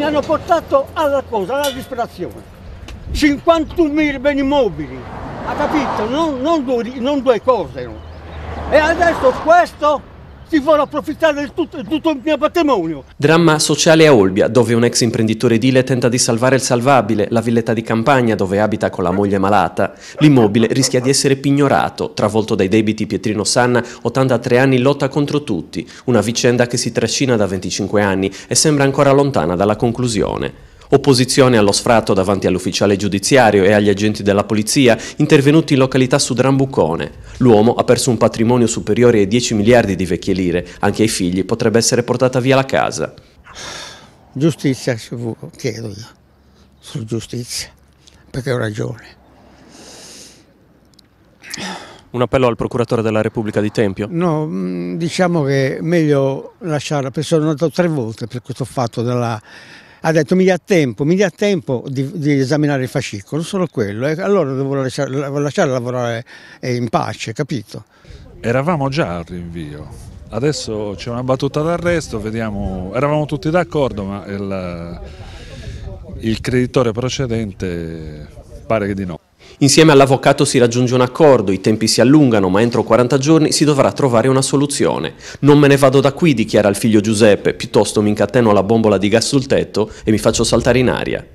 mi hanno portato alla cosa, alla disperazione. 51.000 beni mobili, ha capito? Non, non, due, non due cose. No? E adesso questo ti farò approfittare di tutto, tutto, il mio patrimonio. Dramma sociale a Olbia, dove un ex imprenditore edile tenta di salvare il salvabile, la villetta di campagna dove abita con la moglie malata. L'immobile rischia di essere pignorato, travolto dai debiti Pietrino Sanna, 83 anni, lotta contro tutti, una vicenda che si trascina da 25 anni e sembra ancora lontana dalla conclusione. Opposizione allo sfratto davanti all'ufficiale giudiziario e agli agenti della polizia intervenuti in località su Drambucone. L'uomo ha perso un patrimonio superiore ai 10 miliardi di vecchie lire, anche ai figli potrebbe essere portata via la casa. Giustizia, chiedo io, su giustizia, perché ho ragione. Un appello al procuratore della Repubblica di Tempio? No, mm, diciamo che è meglio lasciare, perché sono andato tre volte per questo fatto della ha detto mi dia tempo, mi dia tempo di, di esaminare il fascicolo, solo quello, e eh. allora devo lasciare, lasciare lavorare eh, in pace, capito? Eravamo già al rinvio, adesso c'è una battuta d'arresto, vediamo, eravamo tutti d'accordo ma il, il creditore procedente pare che di no. Insieme all'avvocato si raggiunge un accordo, i tempi si allungano, ma entro 40 giorni si dovrà trovare una soluzione. Non me ne vado da qui, dichiara il figlio Giuseppe, piuttosto mi incateno alla bombola di gas sul tetto e mi faccio saltare in aria.